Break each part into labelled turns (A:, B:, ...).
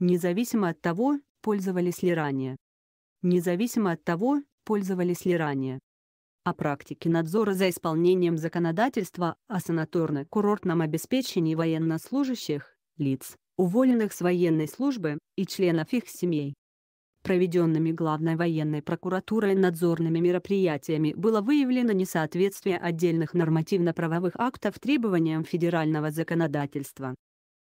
A: независимо от того, пользовались ли ранее. Независимо от того, пользовались ли ранее. О практике надзора за исполнением законодательства о санаторно-курортном обеспечении военнослужащих, лиц, уволенных с военной службы, и членов их семей. Проведенными Главной военной прокуратурой надзорными мероприятиями было выявлено несоответствие отдельных нормативно-правовых актов требованиям федерального законодательства.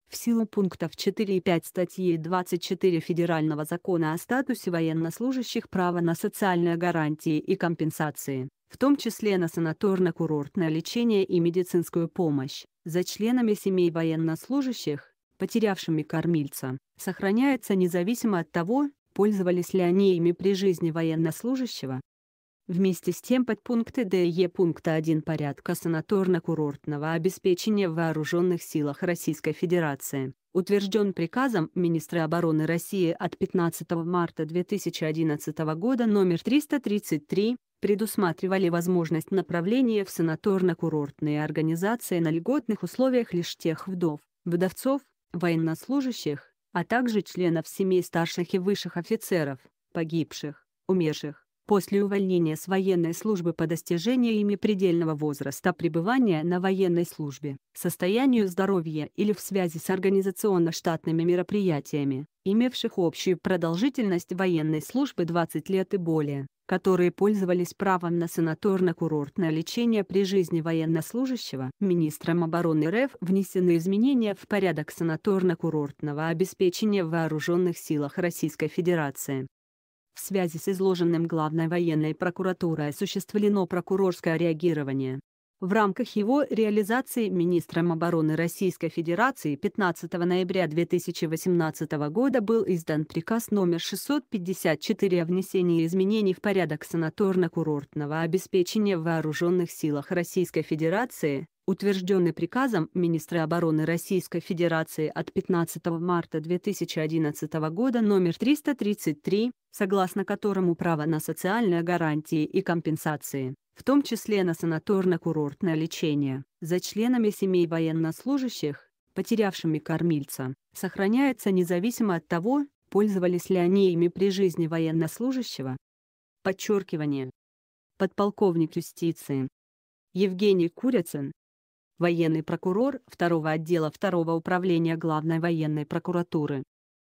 A: В силу пунктов 4 и 5 статьи 24 Федерального закона о статусе военнослужащих право на социальные гарантии и компенсации, в том числе на санаторно-курортное лечение и медицинскую помощь, за членами семей военнослужащих, потерявшими кормильца, сохраняется независимо от того, пользовались ли они ими при жизни военнослужащего, Вместе с тем подпункты ДЕ пункта 1 порядка санаторно-курортного обеспечения в Вооруженных силах Российской Федерации, утвержден приказом министра обороны России от 15 марта 2011 года номер 333, предусматривали возможность направления в санаторно-курортные организации на льготных условиях лишь тех вдов, вдовцов, военнослужащих, а также членов семей старших и высших офицеров, погибших, умерших, после увольнения с военной службы по достижению ими предельного возраста пребывания на военной службе, состоянию здоровья или в связи с организационно-штатными мероприятиями, имевших общую продолжительность военной службы 20 лет и более, которые пользовались правом на санаторно-курортное лечение при жизни военнослужащего. Министром обороны РФ внесены изменения в порядок санаторно-курортного обеспечения в Вооруженных силах Российской Федерации. В связи с изложенным главной военной прокуратурой осуществлено прокурорское реагирование. В рамках его реализации министром обороны Российской Федерации 15 ноября 2018 года был издан приказ номер 654 о внесении изменений в порядок санаторно-курортного обеспечения в Вооруженных силах Российской Федерации, утвержденный приказом министра обороны Российской Федерации от 15 марта 2011 года номер 333, согласно которому право на социальные гарантии и компенсации, в том числе на санаторно-курортное лечение, за членами семей военнослужащих, потерявшими кормильца, сохраняется независимо от того, пользовались ли они ими при жизни военнослужащего. Подчеркивание. Подполковник юстиции. Евгений Курицын, военный прокурор второго отдела второго управления Главной военной прокуратуры.